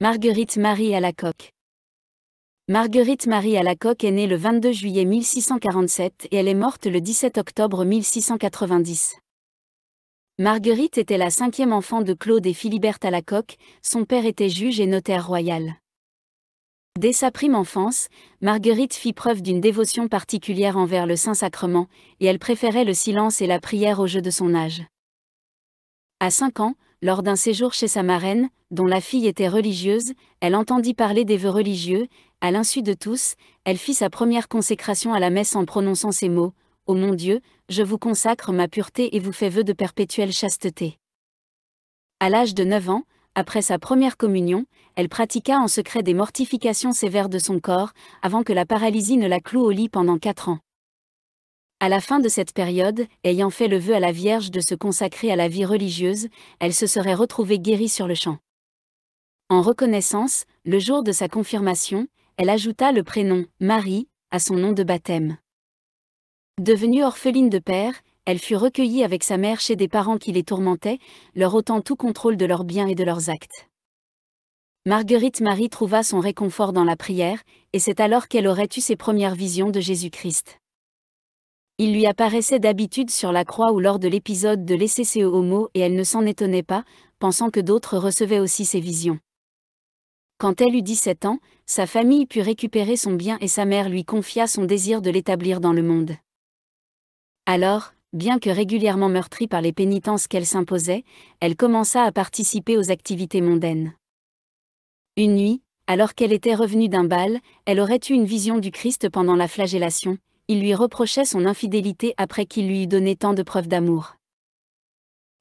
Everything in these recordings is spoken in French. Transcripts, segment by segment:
Marguerite Marie à coque. Marguerite Marie à coque est née le 22 juillet 1647 et elle est morte le 17 octobre 1690. Marguerite était la cinquième enfant de Claude et Philiberte coque, son père était juge et notaire royal. Dès sa prime enfance, Marguerite fit preuve d'une dévotion particulière envers le Saint-Sacrement, et elle préférait le silence et la prière au jeu de son âge. À 5 ans, lors d'un séjour chez sa marraine, dont la fille était religieuse, elle entendit parler des vœux religieux, à l'insu de tous, elle fit sa première consécration à la messe en prononçant ces mots Ô mon Dieu, je vous consacre ma pureté et vous fais vœu de perpétuelle chasteté. À l'âge de 9 ans, après sa première communion, elle pratiqua en secret des mortifications sévères de son corps, avant que la paralysie ne la cloue au lit pendant 4 ans. À la fin de cette période, ayant fait le vœu à la Vierge de se consacrer à la vie religieuse, elle se serait retrouvée guérie sur le champ. En reconnaissance, le jour de sa confirmation, elle ajouta le prénom Marie à son nom de baptême. Devenue orpheline de père, elle fut recueillie avec sa mère chez des parents qui les tourmentaient, leur ôtant tout contrôle de leurs biens et de leurs actes. Marguerite Marie trouva son réconfort dans la prière, et c'est alors qu'elle aurait eu ses premières visions de Jésus-Christ. Il lui apparaissait d'habitude sur la croix ou lors de l'épisode de l'ECCE Homo et elle ne s'en étonnait pas, pensant que d'autres recevaient aussi ses visions. Quand elle eut 17 ans, sa famille put récupérer son bien et sa mère lui confia son désir de l'établir dans le monde. Alors, bien que régulièrement meurtrie par les pénitences qu'elle s'imposait, elle commença à participer aux activités mondaines. Une nuit, alors qu'elle était revenue d'un bal, elle aurait eu une vision du Christ pendant la flagellation, il lui reprochait son infidélité après qu'il lui eût donné tant de preuves d'amour.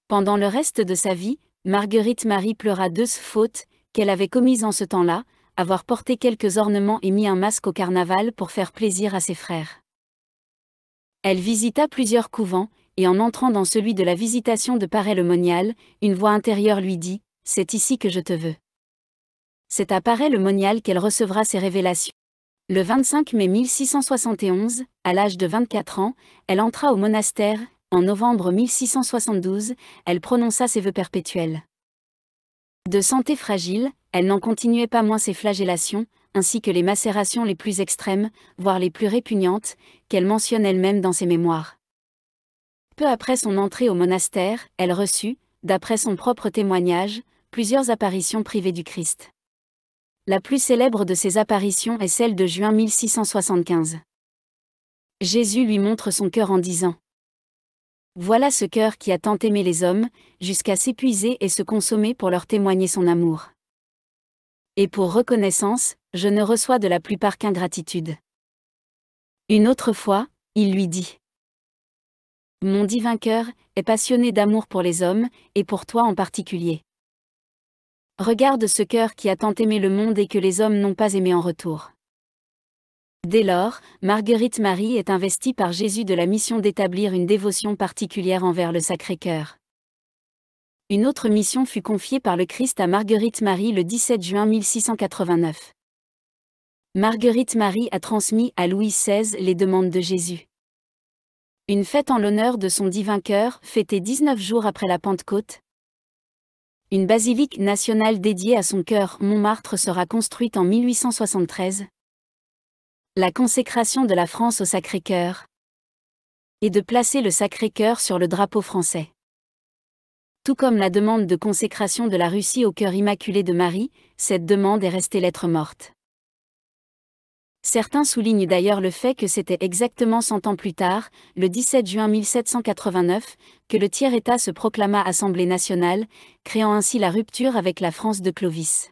Pendant le reste de sa vie, Marguerite Marie pleura de fautes qu'elle avait commises en ce temps-là, avoir porté quelques ornements et mis un masque au carnaval pour faire plaisir à ses frères. Elle visita plusieurs couvents, et en entrant dans celui de la visitation de Paray-le-Monial, une voix intérieure lui dit « C'est ici que je te veux ». C'est à Paray-le-Monial qu'elle recevra ses révélations. Le 25 mai 1671, à l'âge de 24 ans, elle entra au monastère, en novembre 1672, elle prononça ses vœux perpétuels. De santé fragile, elle n'en continuait pas moins ses flagellations, ainsi que les macérations les plus extrêmes, voire les plus répugnantes, qu'elle mentionne elle-même dans ses mémoires. Peu après son entrée au monastère, elle reçut, d'après son propre témoignage, plusieurs apparitions privées du Christ. La plus célèbre de ces apparitions est celle de juin 1675. Jésus lui montre son cœur en disant Voilà ce cœur qui a tant aimé les hommes, jusqu'à s'épuiser et se consommer pour leur témoigner son amour. Et pour reconnaissance, je ne reçois de la plupart qu'ingratitude. Une autre fois, il lui dit Mon divin cœur est passionné d'amour pour les hommes, et pour toi en particulier. Regarde ce cœur qui a tant aimé le monde et que les hommes n'ont pas aimé en retour. Dès lors, Marguerite Marie est investie par Jésus de la mission d'établir une dévotion particulière envers le Sacré-Cœur. Une autre mission fut confiée par le Christ à Marguerite Marie le 17 juin 1689. Marguerite Marie a transmis à Louis XVI les demandes de Jésus. Une fête en l'honneur de son divin cœur, fêtée 19 jours après la Pentecôte. Une basilique nationale dédiée à son cœur, Montmartre, sera construite en 1873 la consécration de la France au Sacré-Cœur et de placer le Sacré-Cœur sur le drapeau français. Tout comme la demande de consécration de la Russie au cœur immaculé de Marie, cette demande est restée lettre morte. Certains soulignent d'ailleurs le fait que c'était exactement 100 ans plus tard, le 17 juin 1789, que le tiers-État se proclama Assemblée nationale, créant ainsi la rupture avec la France de Clovis.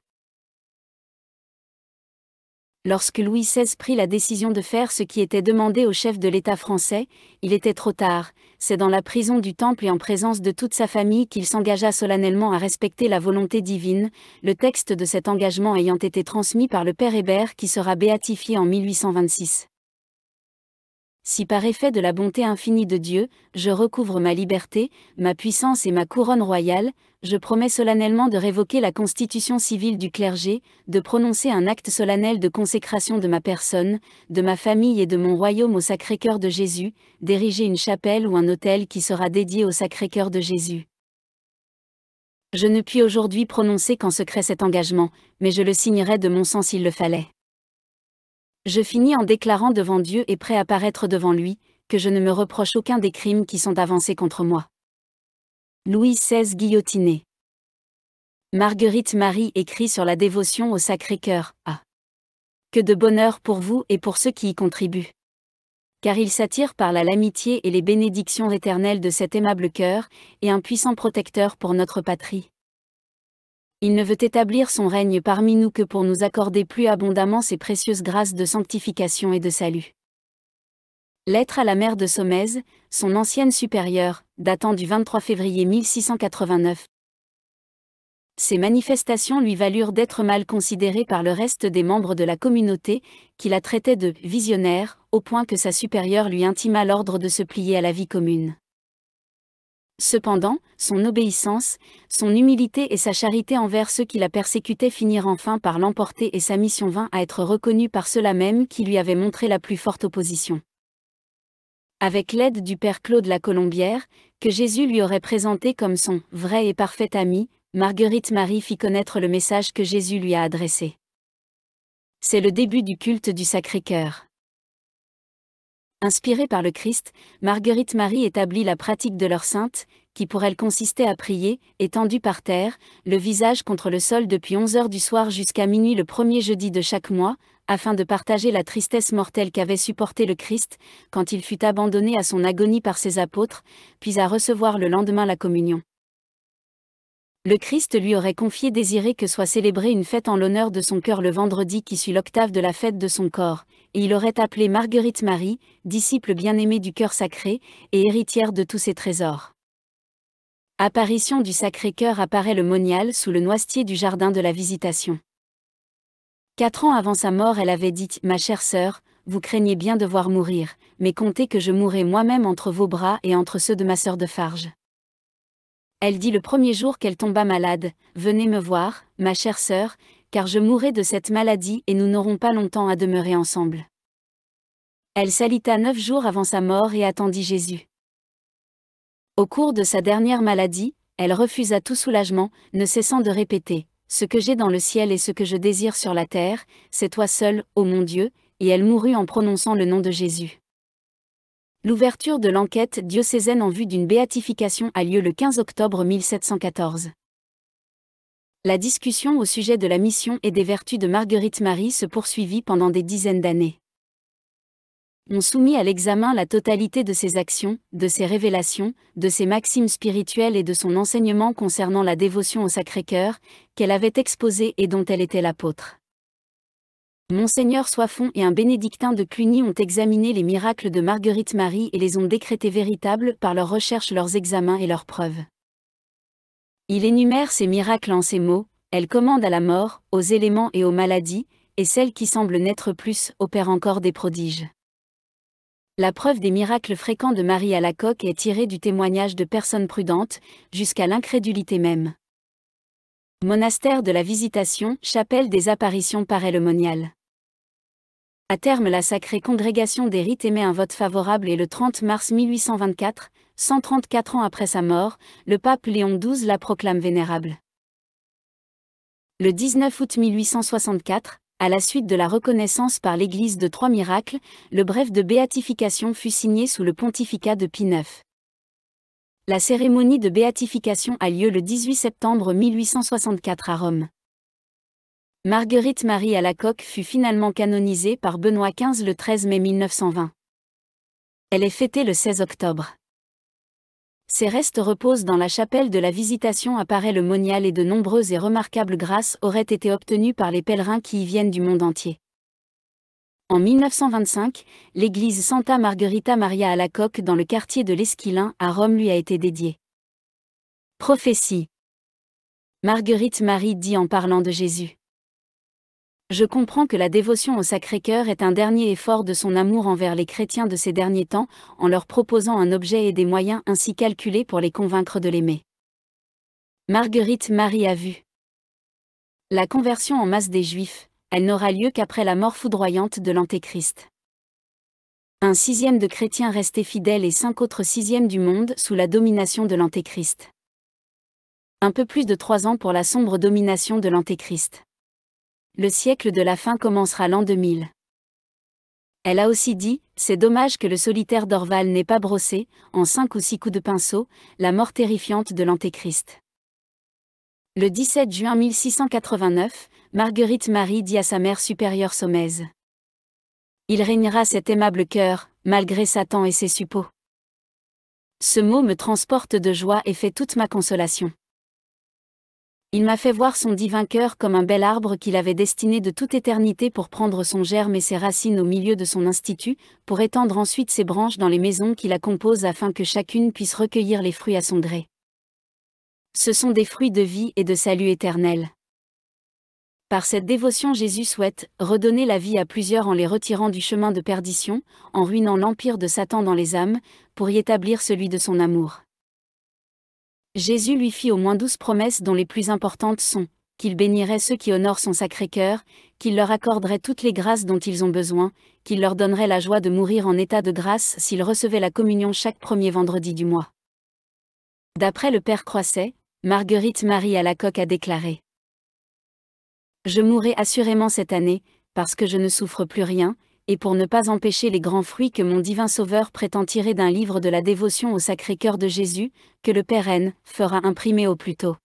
Lorsque Louis XVI prit la décision de faire ce qui était demandé au chef de l'État français, il était trop tard, c'est dans la prison du Temple et en présence de toute sa famille qu'il s'engagea solennellement à respecter la volonté divine, le texte de cet engagement ayant été transmis par le Père Hébert qui sera béatifié en 1826. Si par effet de la bonté infinie de Dieu, je recouvre ma liberté, ma puissance et ma couronne royale, je promets solennellement de révoquer la constitution civile du clergé, de prononcer un acte solennel de consécration de ma personne, de ma famille et de mon royaume au Sacré-Cœur de Jésus, d'ériger une chapelle ou un autel qui sera dédié au Sacré-Cœur de Jésus. Je ne puis aujourd'hui prononcer qu'en secret cet engagement, mais je le signerai de mon sang s'il le fallait. Je finis en déclarant devant Dieu et prêt à paraître devant lui, que je ne me reproche aucun des crimes qui sont avancés contre moi. Louis XVI guillotiné. Marguerite Marie écrit sur la dévotion au Sacré-Cœur, Ah. Que de bonheur pour vous et pour ceux qui y contribuent. Car il s'attire par la l'amitié et les bénédictions éternelles de cet aimable cœur, et un puissant protecteur pour notre patrie il ne veut établir son règne parmi nous que pour nous accorder plus abondamment ses précieuses grâces de sanctification et de salut. Lettre à la mère de Sommez, son ancienne supérieure, datant du 23 février 1689. Ces manifestations lui valurent d'être mal considérées par le reste des membres de la communauté, qui la traitaient de visionnaire, au point que sa supérieure lui intima l'ordre de se plier à la vie commune. Cependant, son obéissance, son humilité et sa charité envers ceux qui la persécutaient finirent enfin par l'emporter et sa mission vint à être reconnue par ceux-là même qui lui avaient montré la plus forte opposition. Avec l'aide du père Claude la Colombière, que Jésus lui aurait présenté comme son vrai et parfait ami, Marguerite Marie fit connaître le message que Jésus lui a adressé. C'est le début du culte du Sacré-Cœur. Inspirée par le Christ, Marguerite Marie établit la pratique de leur sainte, qui pour elle consistait à prier, étendue par terre, le visage contre le sol depuis 11 heures du soir jusqu'à minuit le premier jeudi de chaque mois, afin de partager la tristesse mortelle qu'avait supportée le Christ, quand il fut abandonné à son agonie par ses apôtres, puis à recevoir le lendemain la communion le Christ lui aurait confié désirer que soit célébrée une fête en l'honneur de son cœur le vendredi qui suit l'octave de la fête de son corps, et il aurait appelé Marguerite Marie, disciple bien-aimée du cœur sacré, et héritière de tous ses trésors. Apparition du Sacré-Cœur apparaît le monial sous le noisetier du jardin de la Visitation. Quatre ans avant sa mort, elle avait dit Ma chère sœur, vous craignez bien de voir mourir, mais comptez que je mourrai moi-même entre vos bras et entre ceux de ma sœur de Farge. Elle dit le premier jour qu'elle tomba malade, Venez me voir, ma chère sœur, car je mourrai de cette maladie et nous n'aurons pas longtemps à demeurer ensemble. Elle s'alita neuf jours avant sa mort et attendit Jésus. Au cours de sa dernière maladie, elle refusa tout soulagement, ne cessant de répéter Ce que j'ai dans le ciel et ce que je désire sur la terre, c'est toi seul, ô mon Dieu, et elle mourut en prononçant le nom de Jésus. L'ouverture de l'enquête diocésaine en vue d'une béatification a lieu le 15 octobre 1714. La discussion au sujet de la mission et des vertus de Marguerite Marie se poursuivit pendant des dizaines d'années. On soumit à l'examen la totalité de ses actions, de ses révélations, de ses maximes spirituelles et de son enseignement concernant la dévotion au Sacré-Cœur, qu'elle avait exposé et dont elle était l'apôtre. Monseigneur Soifon et un bénédictin de Cluny ont examiné les miracles de Marguerite Marie et les ont décrétés véritables par leurs recherches, leurs examens et leurs preuves. Il énumère ces miracles en ces mots, elle commande à la mort, aux éléments et aux maladies, et celles qui semblent naître plus opère encore des prodiges. La preuve des miracles fréquents de Marie à la coque est tirée du témoignage de personnes prudentes, jusqu'à l'incrédulité même. Monastère de la Visitation, chapelle des apparitions Parélemoniales à terme, la sacrée congrégation des rites émet un vote favorable et le 30 mars 1824, 134 ans après sa mort, le pape Léon XII la proclame vénérable. Le 19 août 1864, à la suite de la reconnaissance par l'Église de trois miracles, le bref de béatification fut signé sous le pontificat de Pie IX. La cérémonie de béatification a lieu le 18 septembre 1864 à Rome. Marguerite Marie à la coque fut finalement canonisée par Benoît XV le 13 mai 1920. Elle est fêtée le 16 octobre. Ses restes reposent dans la chapelle de la Visitation à le Monial et de nombreuses et remarquables grâces auraient été obtenues par les pèlerins qui y viennent du monde entier. En 1925, l'église Santa Margherita Maria à la coque dans le quartier de l'Esquilin à Rome lui a été dédiée. Prophétie Marguerite Marie dit en parlant de Jésus je comprends que la dévotion au Sacré-Cœur est un dernier effort de son amour envers les chrétiens de ces derniers temps, en leur proposant un objet et des moyens ainsi calculés pour les convaincre de l'aimer. Marguerite Marie a vu. La conversion en masse des Juifs, elle n'aura lieu qu'après la mort foudroyante de l'Antéchrist. Un sixième de chrétiens restés fidèles et cinq autres sixièmes du monde sous la domination de l'Antéchrist. Un peu plus de trois ans pour la sombre domination de l'Antéchrist. Le siècle de la fin commencera l'an 2000. Elle a aussi dit, c'est dommage que le solitaire d'Orval n'ait pas brossé, en cinq ou six coups de pinceau, la mort terrifiante de l'Antéchrist. Le 17 juin 1689, Marguerite Marie dit à sa mère supérieure Sommez. Il régnera cet aimable cœur, malgré Satan et ses suppôts. Ce mot me transporte de joie et fait toute ma consolation. Il m'a fait voir son divin cœur comme un bel arbre qu'il avait destiné de toute éternité pour prendre son germe et ses racines au milieu de son institut, pour étendre ensuite ses branches dans les maisons qui la composent afin que chacune puisse recueillir les fruits à son gré. Ce sont des fruits de vie et de salut éternel. Par cette dévotion Jésus souhaite redonner la vie à plusieurs en les retirant du chemin de perdition, en ruinant l'empire de Satan dans les âmes, pour y établir celui de son amour. Jésus lui fit au moins douze promesses dont les plus importantes sont, qu'il bénirait ceux qui honorent son Sacré-Cœur, qu'il leur accorderait toutes les grâces dont ils ont besoin, qu'il leur donnerait la joie de mourir en état de grâce s'ils recevaient la communion chaque premier vendredi du mois. D'après le Père Croisset, Marguerite Marie à la coque a déclaré Je mourrai assurément cette année, parce que je ne souffre plus rien, et pour ne pas empêcher les grands fruits que mon divin Sauveur prétend tirer d'un livre de la dévotion au Sacré-Cœur de Jésus, que le Père N fera imprimer au plus tôt.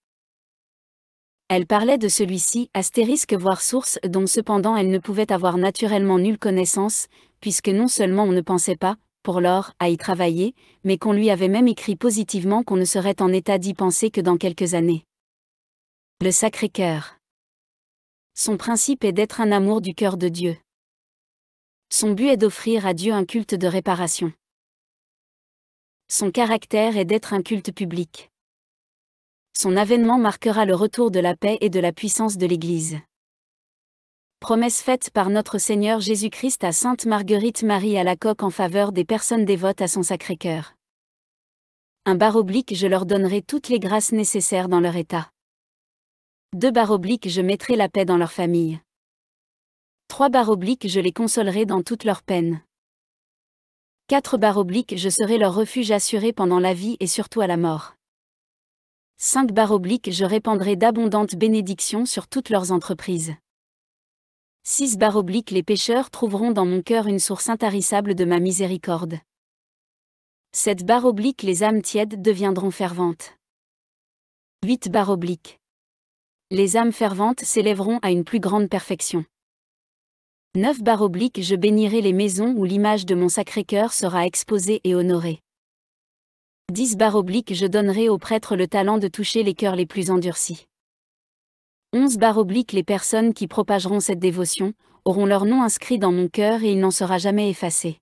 Elle parlait de celui-ci, astérisque voire source, dont cependant elle ne pouvait avoir naturellement nulle connaissance, puisque non seulement on ne pensait pas, pour lors, à y travailler, mais qu'on lui avait même écrit positivement qu'on ne serait en état d'y penser que dans quelques années. Le Sacré-Cœur. Son principe est d'être un amour du cœur de Dieu. Son but est d'offrir à Dieu un culte de réparation. Son caractère est d'être un culte public. Son avènement marquera le retour de la paix et de la puissance de l'Église. Promesse faite par notre Seigneur Jésus-Christ à Sainte Marguerite Marie à la coque en faveur des personnes dévotes à son Sacré-Cœur. Un bar oblique, je leur donnerai toutes les grâces nécessaires dans leur état. Deux bar je mettrai la paix dans leur famille. 3 barres obliques je les consolerai dans toutes leurs peines. 4 barres obliques je serai leur refuge assuré pendant la vie et surtout à la mort. 5 barres obliques je répandrai d'abondantes bénédictions sur toutes leurs entreprises. 6 barres obliques les pécheurs trouveront dans mon cœur une source intarissable de ma miséricorde. 7 barres les âmes tièdes deviendront ferventes. 8 barres obliques les âmes ferventes s'élèveront à une plus grande perfection. 9 je bénirai les maisons où l'image de mon Sacré-Cœur sera exposée et honorée. 10 obliques je donnerai aux prêtres le talent de toucher les cœurs les plus endurcis. 11 obliques les personnes qui propageront cette dévotion, auront leur nom inscrit dans mon cœur et il n'en sera jamais effacé.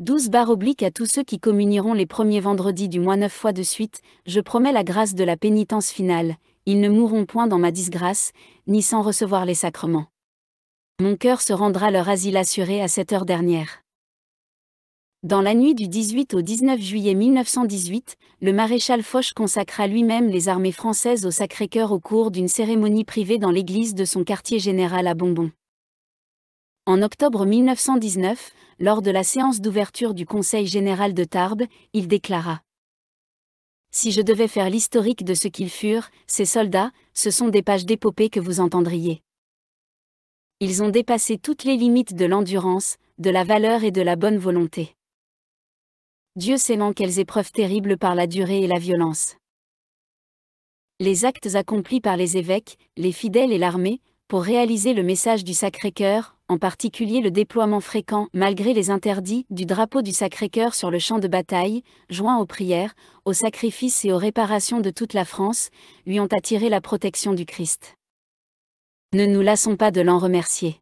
12 barre obliques à tous ceux qui communieront les premiers vendredis du mois neuf fois de suite, je promets la grâce de la pénitence finale, ils ne mourront point dans ma disgrâce, ni sans recevoir les sacrements. Mon cœur se rendra leur asile assuré à cette heure dernière. Dans la nuit du 18 au 19 juillet 1918, le maréchal Foch consacra lui-même les armées françaises au Sacré-Cœur au cours d'une cérémonie privée dans l'église de son quartier général à Bonbon. En octobre 1919, lors de la séance d'ouverture du Conseil général de Tarbes, il déclara Si je devais faire l'historique de ce qu'ils furent, ces soldats, ce sont des pages d'épopée que vous entendriez ils ont dépassé toutes les limites de l'endurance, de la valeur et de la bonne volonté. Dieu sait non quelles épreuves terribles par la durée et la violence. Les actes accomplis par les évêques, les fidèles et l'armée, pour réaliser le message du Sacré-Cœur, en particulier le déploiement fréquent, malgré les interdits, du drapeau du Sacré-Cœur sur le champ de bataille, joint aux prières, aux sacrifices et aux réparations de toute la France, lui ont attiré la protection du Christ. Ne nous lassons pas de l'en remercier.